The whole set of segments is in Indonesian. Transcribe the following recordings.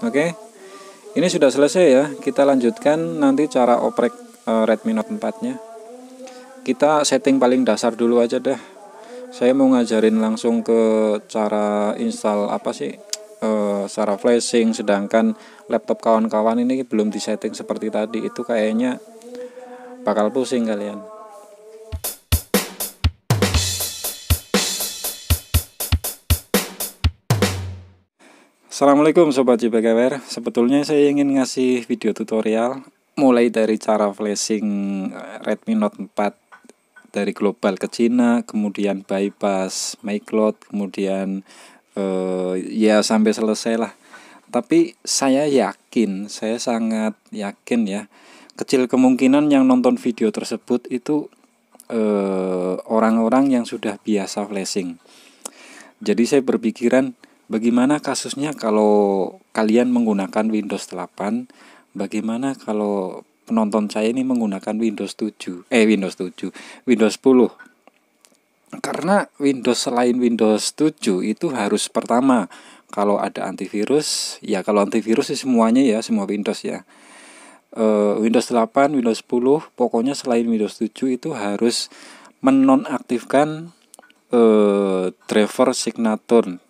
Oke. Ini sudah selesai ya. Kita lanjutkan nanti cara oprek eh, Redmi Note 4-nya. Kita setting paling dasar dulu aja deh. Saya mau ngajarin langsung ke cara install apa sih? Uh, eh, secara flashing sedangkan laptop kawan-kawan ini belum disetting seperti tadi itu kayaknya bakal pusing kalian Assalamualaikum Sobat JBKWR Sebetulnya saya ingin ngasih video tutorial Mulai dari cara flashing eh, Redmi Note 4 Dari global ke Cina Kemudian bypass MyCloud Kemudian eh, ya sampai selesai lah Tapi saya yakin Saya sangat yakin ya Kecil kemungkinan yang nonton video tersebut itu eh, Orang-orang eh, orang -orang yang sudah biasa flashing Jadi saya berpikiran Bagaimana kasusnya kalau kalian menggunakan Windows 8? Bagaimana kalau penonton saya ini menggunakan Windows 7? Eh Windows 7, Windows 10. Karena Windows selain Windows 7 itu harus pertama kalau ada antivirus, ya kalau antivirus sih semuanya ya, semua Windows ya. Eh, Windows 8, Windows 10, pokoknya selain Windows 7 itu harus menonaktifkan eh, driver signature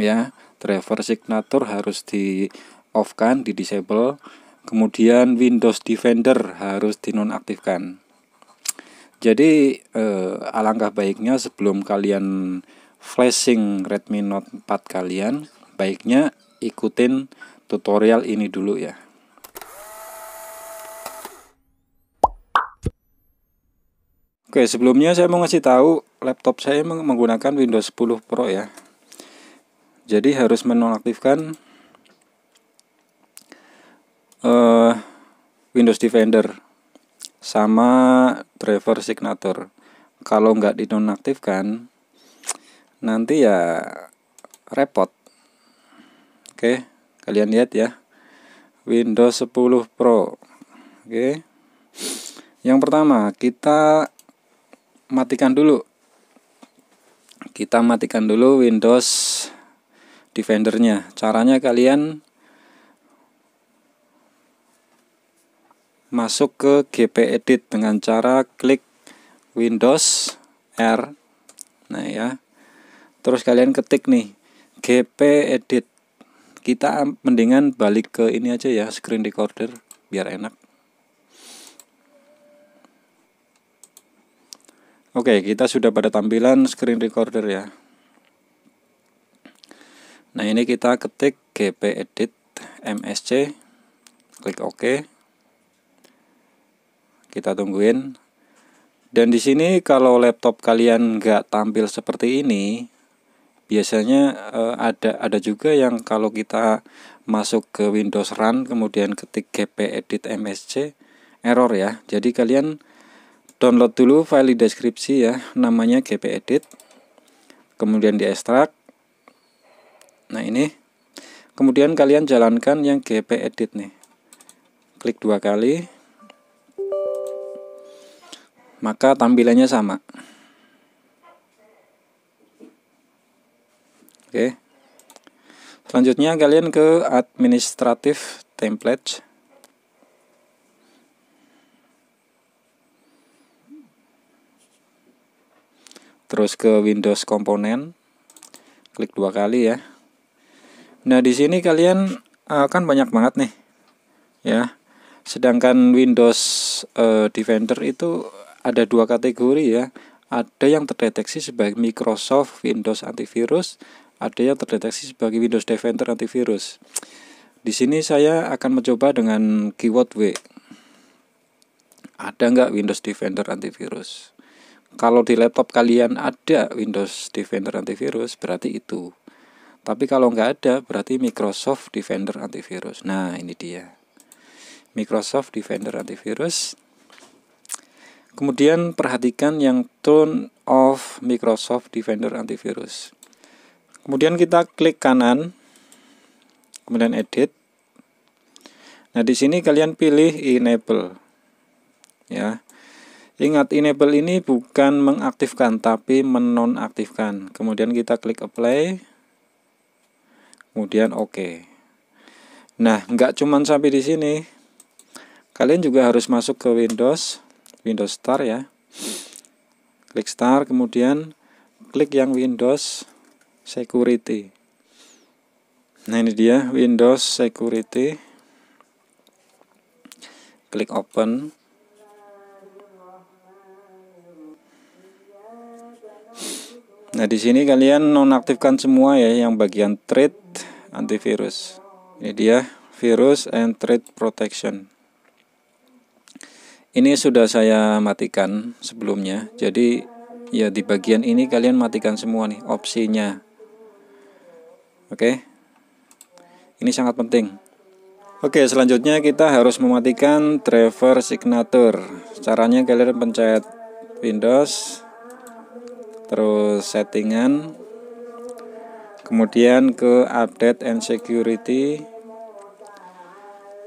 ya driver signature harus di off kan di disable kemudian Windows Defender harus dinonaktifkan jadi eh, alangkah baiknya sebelum kalian flashing Redmi Note 4 kalian baiknya ikutin tutorial ini dulu ya Oke sebelumnya saya mau ngasih tahu laptop saya menggunakan Windows 10 Pro ya jadi harus menonaktifkan uh, Windows Defender sama driver signature kalau nggak dinonaktifkan nanti ya repot oke kalian lihat ya Windows 10 Pro oke yang pertama kita matikan dulu kita matikan dulu Windows defendernya. Caranya kalian masuk ke GP Edit dengan cara klik Windows R. Nah ya. Terus kalian ketik nih GP Edit. Kita mendingan balik ke ini aja ya, screen recorder biar enak. Oke, kita sudah pada tampilan screen recorder ya nah ini kita ketik gp edit msc klik ok kita tungguin dan di sini kalau laptop kalian nggak tampil seperti ini biasanya eh, ada ada juga yang kalau kita masuk ke Windows Run kemudian ketik gp edit msc error ya jadi kalian download dulu file di deskripsi ya namanya gp edit, kemudian diekstrak nah ini kemudian kalian jalankan yang gp edit nih klik dua kali maka tampilannya sama oke selanjutnya kalian ke administratif template terus ke Windows komponen klik dua kali ya Nah, di sini kalian akan eh, banyak banget nih. Ya. Sedangkan Windows uh, Defender itu ada dua kategori ya. Ada yang terdeteksi sebagai Microsoft Windows antivirus, ada yang terdeteksi sebagai Windows Defender antivirus. Di sini saya akan mencoba dengan keyword W. Ada nggak Windows Defender antivirus? Kalau di laptop kalian ada Windows Defender antivirus, berarti itu. Tapi kalau nggak ada, berarti Microsoft Defender antivirus. Nah, ini dia. Microsoft Defender antivirus. Kemudian perhatikan yang tone of Microsoft Defender antivirus. Kemudian kita klik kanan, kemudian edit. Nah, di sini kalian pilih enable. Ya. Ingat enable ini bukan mengaktifkan tapi menonaktifkan. Kemudian kita klik apply kemudian oke okay. nah nggak cuma sampai di sini kalian juga harus masuk ke Windows Windows Start ya klik Start kemudian klik yang Windows Security nah ini dia Windows Security klik Open Nah, di sini kalian nonaktifkan semua ya yang bagian trade antivirus ini dia virus and threat protection ini sudah saya matikan sebelumnya jadi ya di bagian ini kalian matikan semua nih opsinya oke ini sangat penting Oke, selanjutnya kita harus mematikan driver signature. Caranya kalian pencet Windows, terus settingan, kemudian ke update and security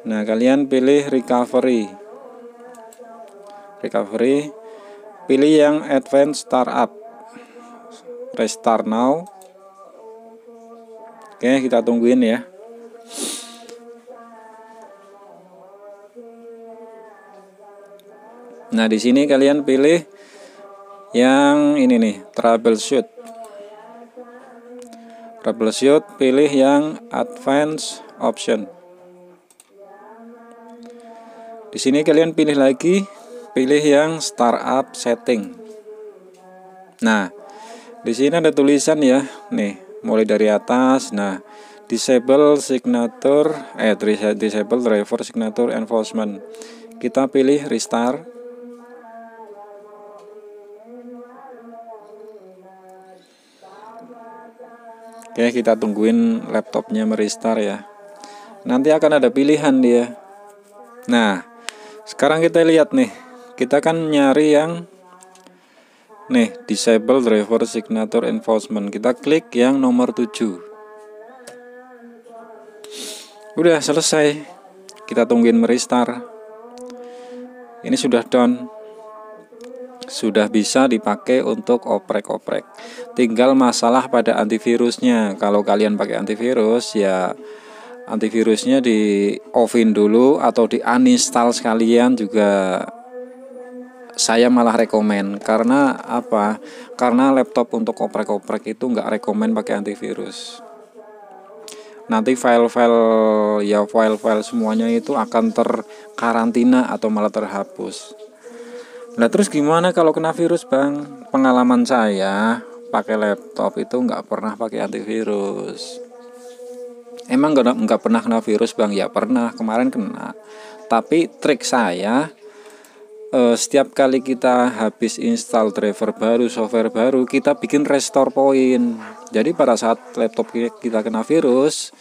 nah kalian pilih recovery recovery pilih yang advanced startup restart now oke kita tungguin ya nah di sini kalian pilih yang ini nih troubleshoot Troubleshoot pilih yang advanced option. Di sini kalian pilih lagi, pilih yang startup setting. Nah, di sini ada tulisan ya, nih mulai dari atas. Nah, disable signature, eh disable driver signature enforcement. Kita pilih restart. Oke, kita tungguin laptopnya merestar ya. Nanti akan ada pilihan dia. Nah, sekarang kita lihat nih. Kita kan nyari yang nih, disable driver signature enforcement. Kita klik yang nomor 7. Udah selesai. Kita tungguin merestar Ini sudah done sudah bisa dipakai untuk oprek-oprek. Tinggal masalah pada antivirusnya. Kalau kalian pakai antivirus ya antivirusnya di offin dulu atau di uninstall sekalian juga saya malah rekomen karena apa? Karena laptop untuk oprek-oprek itu nggak rekomen pakai antivirus. Nanti file-file ya file-file semuanya itu akan terkarantina atau malah terhapus. Nah terus gimana kalau kena virus bang? Pengalaman saya pakai laptop itu nggak pernah pakai antivirus. Emang nggak nggak pernah kena virus bang? Ya pernah kemarin kena. Tapi trik saya eh, setiap kali kita habis install driver baru, software baru, kita bikin restore point. Jadi pada saat laptop kita kena virus,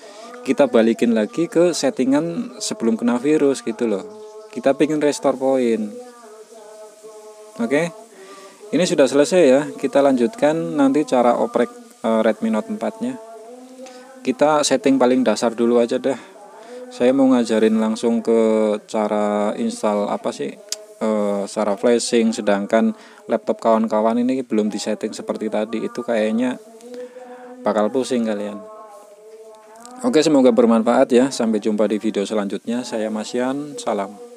kita balikin lagi ke settingan sebelum kena virus gitu loh. Kita pingin restore point Oke. Ini sudah selesai ya. Kita lanjutkan nanti cara oprek eh, Redmi Note 4-nya. Kita setting paling dasar dulu aja deh. Saya mau ngajarin langsung ke cara install apa sih? Eh, cara secara flashing sedangkan laptop kawan-kawan ini belum disetting seperti tadi itu kayaknya bakal pusing kalian. Oke, semoga bermanfaat ya. Sampai jumpa di video selanjutnya. Saya Masian, salam.